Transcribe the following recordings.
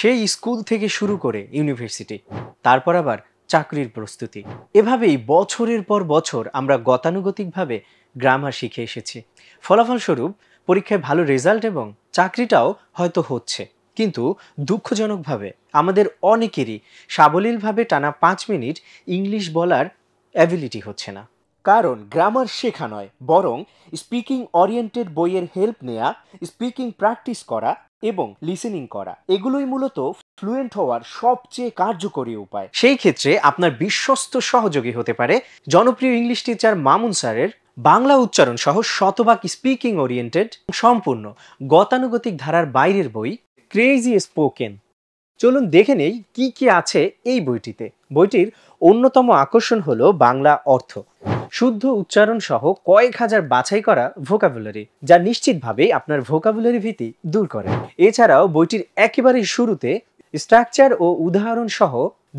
সেই স্কুল থেকে শুরু করে ইউনিভার্সিটি তারপর আবার চাকরির প্রস্তুতি এভাবেই বছরের পর বছর আমরা গতানুগতিকভাবে গ্রামার শিখে এসেছি ফলাফলস্বরূপ পরীক্ষায় ভালো রেজাল্ট এবং চাকরিটাও হয়তো হচ্ছে কিন্তু দুঃখজনকভাবে আমাদের অনেকেরই সাবলীলভাবে টানা পাঁচ মিনিট ইংলিশ বলার অ্যাবিলিটি হচ্ছে না কারণ গ্রামার শেখা নয় বরং স্পিকিং ওরিয়েন্টেড বইয়ের হেল্প নেয়া স্পিকিং প্র্যাকটিস করা এবং লিসেনিং করা এগুলোই মূলত ফ্লুয়েন্ট হওয়ার সবচেয়ে কার্যকরী উপায় সেই ক্ষেত্রে আপনার বিশ্বস্ত সহযোগী হতে পারে জনপ্রিয় ইংলিশ টিচার মামুন স্যারের বাংলা উচ্চারণ সহ শতভাগ স্পিকিং ওরিয়েন্টেড সম্পূর্ণ গতানুগতিক ধারার বাইরের বই ক্রেজি স্পোকেন চলুন দেখে নেই কি কি আছে এই বইটিতে বইটির অন্যতম আকর্ষণ হলো বাংলা অর্থ শুদ্ধ উচ্চারণ সহ কয়েক হাজার বাছাই করা ভোকাবুলারি যা নিশ্চিতভাবে আপনার ভোকাবুলারি ভীতি দূর করে এছাড়াও বইটির একেবারে শুরুতে স্ট্রাকচার ও উদাহরণ সহ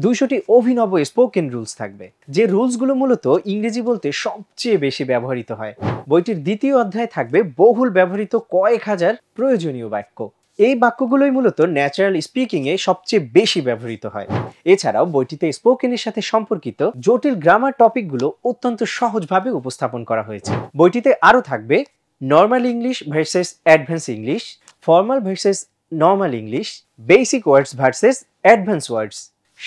দুইশোটি অভিনব স্পোকেন রুলস থাকবে যে রুলসগুলো মূলত ইংরেজি বলতে সবচেয়ে বেশি ব্যবহৃত হয় বইটির দ্বিতীয় অধ্যায় থাকবে বহুল ব্যবহৃত কয়েক হাজার প্রয়োজনীয় বাক্য এই বাক্যগুলোই মূলত ন্যাচারাল স্পিকিংয়ে সবচেয়ে বেশি ব্যবহৃত হয় এছাড়াও বইটিতে স্পোকেনের সাথে সম্পর্কিত জটিল গ্রামার টপিকগুলো অত্যন্ত সহজভাবে উপস্থাপন করা হয়েছে বইটিতে আরও থাকবে normal English versus advance English formal versus normal English basic words versus advance words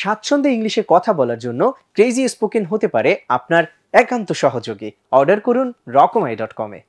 স্বাচ্ছন্দ্যে ইংলিশে কথা বলার জন্য ক্রেজি স্পোকেন হতে পারে আপনার একান্ত সহযোগী অর্ডার করুন রকমাই ডট কমে